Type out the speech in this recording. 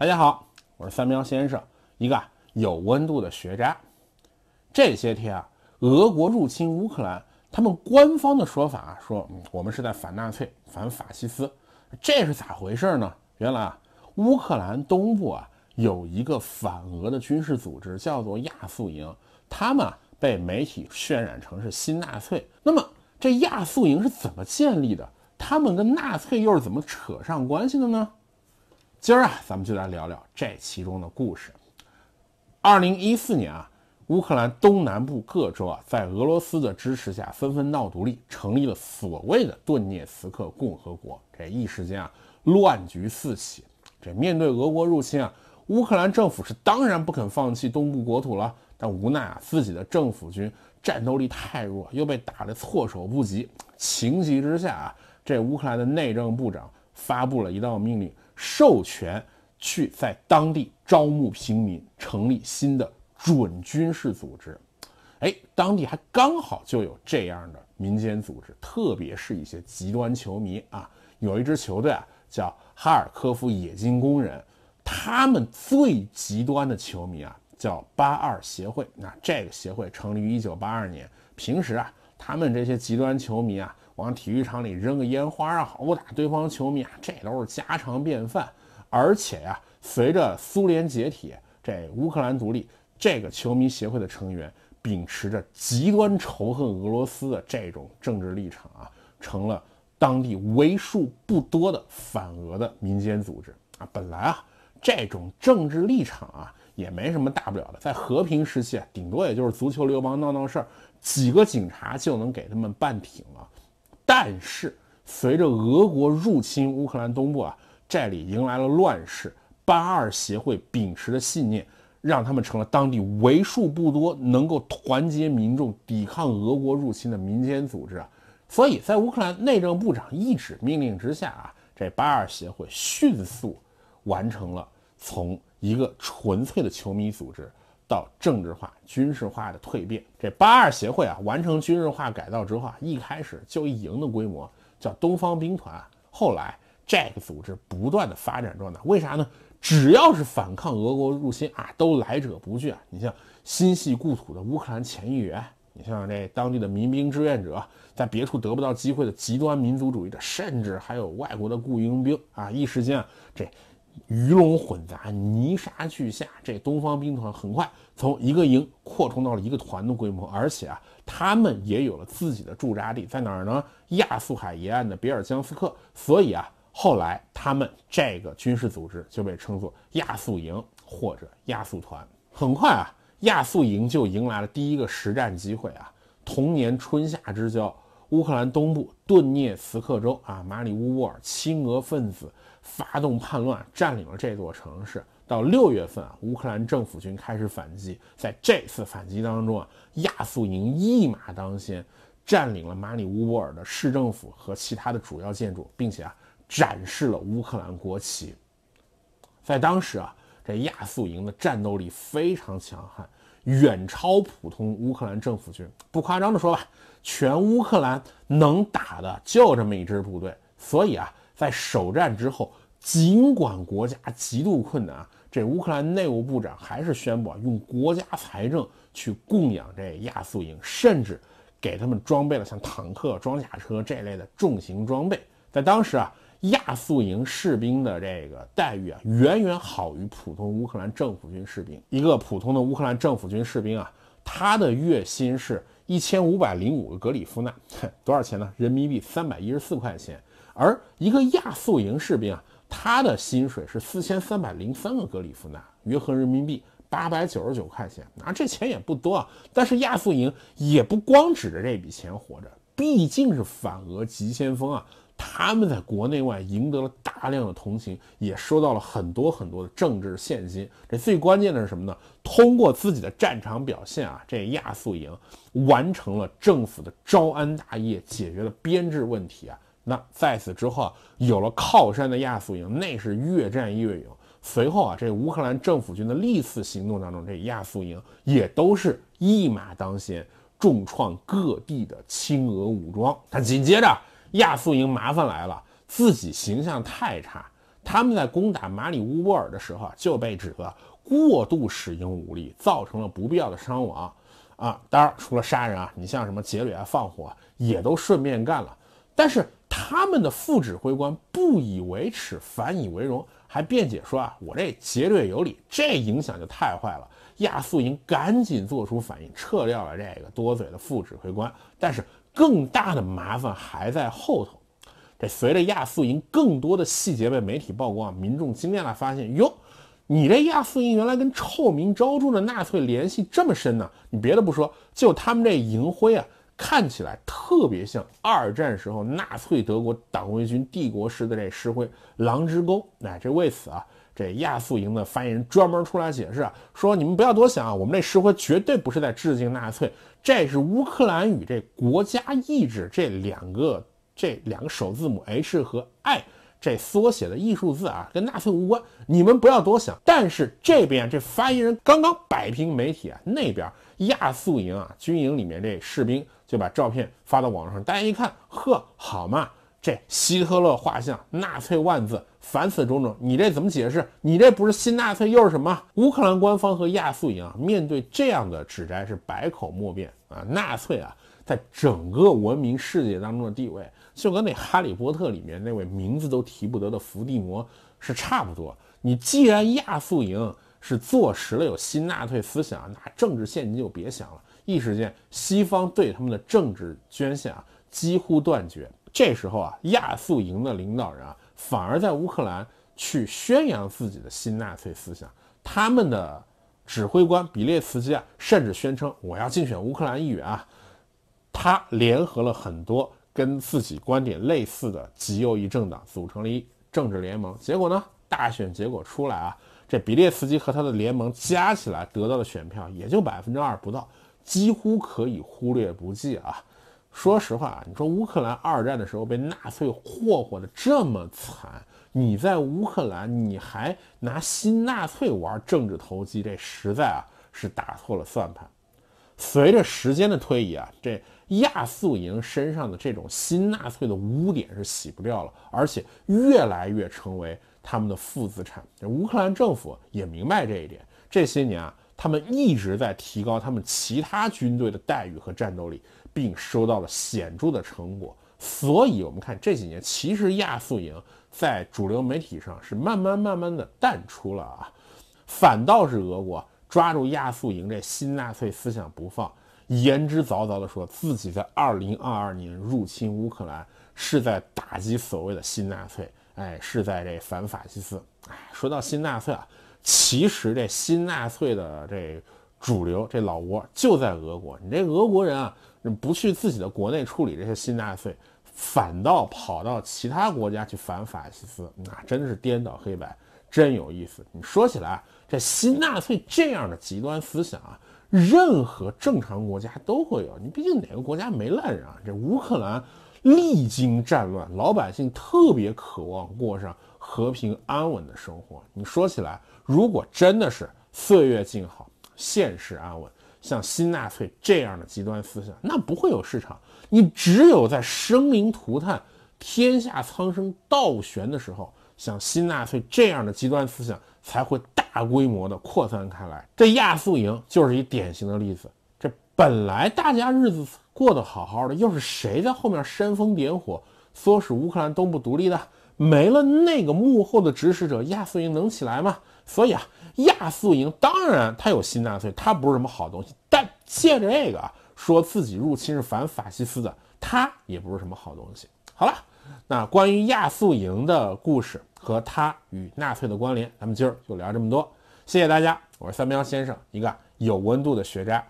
大家好，我是三喵先生，一个有温度的学渣。这些天啊，俄国入侵乌克兰，他们官方的说法说我们是在反纳粹、反法西斯，这是咋回事呢？原来啊，乌克兰东部啊有一个反俄的军事组织，叫做亚速营，他们啊、被媒体渲染成是新纳粹。那么这亚速营是怎么建立的？他们跟纳粹又是怎么扯上关系的呢？今儿啊，咱们就来聊聊这其中的故事。二零一四年啊，乌克兰东南部各州啊，在俄罗斯的支持下纷纷闹独立，成立了所谓的顿涅茨克共和国。这一时间啊，乱局四起。这面对俄国入侵啊，乌克兰政府是当然不肯放弃东部国土了。但无奈啊，自己的政府军战斗力太弱，又被打得措手不及。情急之下啊，这乌克兰的内政部长发布了一道命令。授权去在当地招募平民，成立新的准军事组织。哎，当地还刚好就有这样的民间组织，特别是一些极端球迷啊。有一支球队啊，叫哈尔科夫冶金工人，他们最极端的球迷啊，叫八二协会。那这个协会成立于一九八二年，平时啊，他们这些极端球迷啊。往体育场里扔个烟花啊，殴打对方球迷啊，这都是家常便饭。而且呀，随着苏联解体，这乌克兰独立，这个球迷协会的成员秉持着极端仇恨俄罗斯的这种政治立场啊，成了当地为数不多的反俄的民间组织啊。本来啊，这种政治立场啊，也没什么大不了的，在和平时期啊，顶多也就是足球流氓闹闹事儿，几个警察就能给他们办停了。但是，随着俄国入侵乌克兰东部啊，寨里迎来了乱世。八二协会秉持的信念，让他们成了当地为数不多能够团结民众、抵抗俄国入侵的民间组织啊。所以在乌克兰内政部长一纸命令之下啊，这八二协会迅速完成了从一个纯粹的球迷组织。到政治化、军事化的蜕变，这八二协会啊，完成军事化改造之后啊，一开始就一营的规模，叫东方兵团。后来这个组织不断的发展壮大，为啥呢？只要是反抗俄国入侵啊，都来者不拒啊。你像心系故土的乌克兰前议员，你像这当地的民兵志愿者，在别处得不到机会的极端民族主义者，甚至还有外国的雇佣兵啊，一时间这。鱼龙混杂，泥沙俱下。这东方兵团很快从一个营扩充到了一个团的规模，而且啊，他们也有了自己的驻扎地，在哪儿呢？亚速海沿岸的比尔江斯克。所以啊，后来他们这个军事组织就被称作亚速营或者亚速团。很快啊，亚速营就迎来了第一个实战机会啊，同年春夏之交。乌克兰东部顿涅茨克州啊，马里乌波尔亲俄分子发动叛乱，占领了这座城市。到六月份啊，乌克兰政府军开始反击。在这次反击当中啊，亚速营一马当先，占领了马里乌波尔的市政府和其他的主要建筑，并且啊，展示了乌克兰国旗。在当时啊，这亚速营的战斗力非常强悍。远超普通乌克兰政府军，不夸张的说吧，全乌克兰能打的就这么一支部队。所以啊，在首战之后，尽管国家极度困难，这乌克兰内务部长还是宣布啊，用国家财政去供养这亚速营，甚至给他们装备了像坦克、装甲车这类的重型装备。在当时啊。亚速营士兵的这个待遇啊，远远好于普通乌克兰政府军士兵。一个普通的乌克兰政府军士兵啊，他的月薪是一千五百零五个格里夫纳，多少钱呢？人民币三百一十四块钱。而一个亚速营士兵啊，他的薪水是四千三百零三个格里夫纳，约合人民币八百九十九块钱。拿这钱也不多啊，但是亚速营也不光指着这笔钱活着，毕竟是反俄急先锋啊。他们在国内外赢得了大量的同情，也收到了很多很多的政治现金。这最关键的是什么呢？通过自己的战场表现啊，这亚速营完成了政府的招安大业，解决了编制问题啊。那在此之后，有了靠山的亚速营，那是越战越勇。随后啊，这乌克兰政府军的历次行动当中，这亚速营也都是一马当先，重创各地的亲俄武装。但紧接着。亚速营麻烦来了，自己形象太差。他们在攻打马里乌波尔的时候就被指责过度使用武力，造成了不必要的伤亡。啊，当然除了杀人啊，你像什么劫掠、放火也都顺便干了。但是他们的副指挥官不以为耻，反以为荣，还辩解说啊，我这劫掠有理。这影响就太坏了。亚速营赶紧做出反应，撤掉了这个多嘴的副指挥官。但是。更大的麻烦还在后头，这随着亚速营更多的细节被媒体曝光，民众惊讶地发现，哟，你这亚速营原来跟臭名昭著的纳粹联系这么深呢？你别的不说，就他们这银徽啊，看起来特别像二战时候纳粹德国党卫军帝国式的这石灰狼之钩。哎，这为此啊。这亚速营的发言人专门出来解释啊，说你们不要多想啊，我们那石灰绝对不是在致敬纳粹，这是乌克兰与这国家意志这两个这两个首字母 H 和 I 这缩写的艺术字啊，跟纳粹无关，你们不要多想。但是这边这发言人刚刚摆平媒体啊，那边亚速营啊军营里面这士兵就把照片发到网上，大家一看，呵，好嘛。这希特勒画像、纳粹万字、凡此种种，你这怎么解释？你这不是新纳粹又是什么？乌克兰官方和亚速营啊，面对这样的指摘是百口莫辩啊！纳粹啊，在整个文明世界当中的地位，就跟那《哈利波特》里面那位名字都提不得的伏地魔是差不多。你既然亚速营是坐实了有新纳粹思想，那政治献金就别想了。一时间，西方对他们的政治捐献啊，几乎断绝。这时候啊，亚速营的领导人啊，反而在乌克兰去宣扬自己的新纳粹思想。他们的指挥官比列茨基啊，甚至宣称我要竞选乌克兰议员啊。他联合了很多跟自己观点类似的极右翼政党，组成了一政治联盟。结果呢，大选结果出来啊，这比列茨基和他的联盟加起来得到的选票也就百分之二不到，几乎可以忽略不计啊。说实话啊，你说乌克兰二战的时候被纳粹霍霍的这么惨，你在乌克兰你还拿新纳粹玩政治投机，这实在啊是打错了算盘。随着时间的推移啊，这亚速营身上的这种新纳粹的污点是洗不掉了，而且越来越成为他们的负资产。乌克兰政府也明白这一点，这些年啊。他们一直在提高他们其他军队的待遇和战斗力，并收到了显著的成果。所以，我们看这几年，其实亚速营在主流媒体上是慢慢慢慢的淡出了啊，反倒是俄国抓住亚速营这新纳粹思想不放，言之凿凿的说自己在2022年入侵乌克兰是在打击所谓的新纳粹，哎，是在这反法西斯。哎，说到新纳粹啊。其实这新纳粹的这主流这老窝就在俄国，你这俄国人啊，不去自己的国内处理这些新纳粹，反倒跑到其他国家去反法西斯，那真是颠倒黑白，真有意思。你说起来，这新纳粹这样的极端思想啊，任何正常国家都会有，你毕竟哪个国家没烂人啊？这乌克兰。历经战乱，老百姓特别渴望过上和平安稳的生活。你说起来，如果真的是岁月静好、现实安稳，像新纳粹这样的极端思想，那不会有市场。你只有在生灵涂炭、天下苍生倒悬的时候，像新纳粹这样的极端思想才会大规模的扩散开来。这亚速营就是一典型的例子。这本来大家日子。过得好好的，又是谁在后面煽风点火，唆使乌克兰东部独立的？没了那个幕后的指使者，亚速营能起来吗？所以啊，亚速营当然他有新纳粹，他不是什么好东西。但借着这个啊，说自己入侵是反法西斯的，他也不是什么好东西。好了，那关于亚速营的故事和他与纳粹的关联，咱们今儿就聊这么多。谢谢大家，我是三喵先生，一个有温度的学渣。